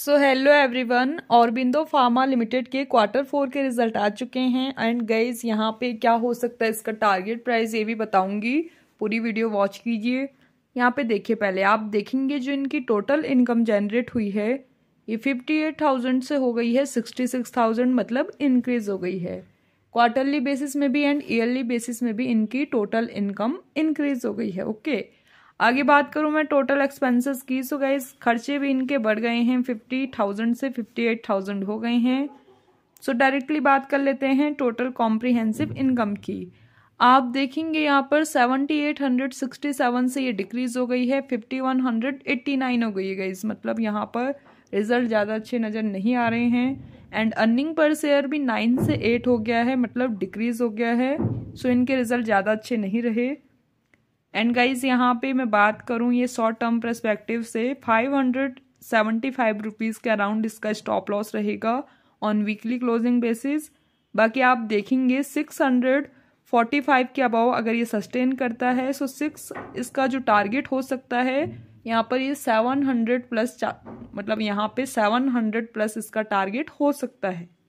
सो hello everyone Aurobindo Pharma Limited के quarter four के result आ चुके हैं एंड गईज यहाँ पे क्या हो सकता है इसका टारगेट प्राइस ये भी बताऊंगी पूरी वीडियो वॉच कीजिए यहाँ पे देखिए पहले आप देखेंगे जो इनकी टोटल इनकम जनरेट हुई है ये फिफ्टी एट थाउजेंड से हो गई है सिक्सटी सिक्स थाउजेंड मतलब इंक्रीज हो गई है क्वार्टरली बेसिस में भी एंड ईयरली बेसिस में भी इनकी टोटल इनकम इंक्रीज हो गई है ओके okay? आगे बात करूँ मैं टोटल एक्सपेंसेस की सो गाइज खर्चे भी इनके बढ़ गए हैं फिफ्टी थाउजेंड से फिफ्टी एट थाउजेंड हो गए हैं सो so, डायरेक्टली बात कर लेते हैं टोटल कॉम्प्रिहेंसिव इनकम की आप देखेंगे यहाँ पर seventy eight hundred sixty seven से ये डिक्रीज हो गई है fifty one hundred eighty nine हो गई है गाइज मतलब यहाँ पर रिजल्ट ज़्यादा अच्छे नज़र नहीं आ रहे हैं एंड अर्निंग पर शेयर भी नाइन से एट हो गया है मतलब डिक्रीज हो गया है सो so, इनके रिजल्ट ज़्यादा अच्छे नहीं रहे एंड गाइज यहाँ पे मैं बात करूँ ये शॉर्ट टर्म परस्पेक्टिव से five hundred seventy five rupees के अराउंड इसका स्टॉप लॉस रहेगा ऑन वीकली क्लोजिंग बेसिस बाकी आप देखेंगे सिक्स हंड्रेड फोर्टी फाइव के अबाव अगर ये सस्टेन करता है सो सिक्स इसका जो टारगेट हो सकता है यहाँ पर ये सेवन हंड्रेड प्लस मतलब यहाँ पे सेवन हंड्रेड प्लस इसका टारगेट हो सकता है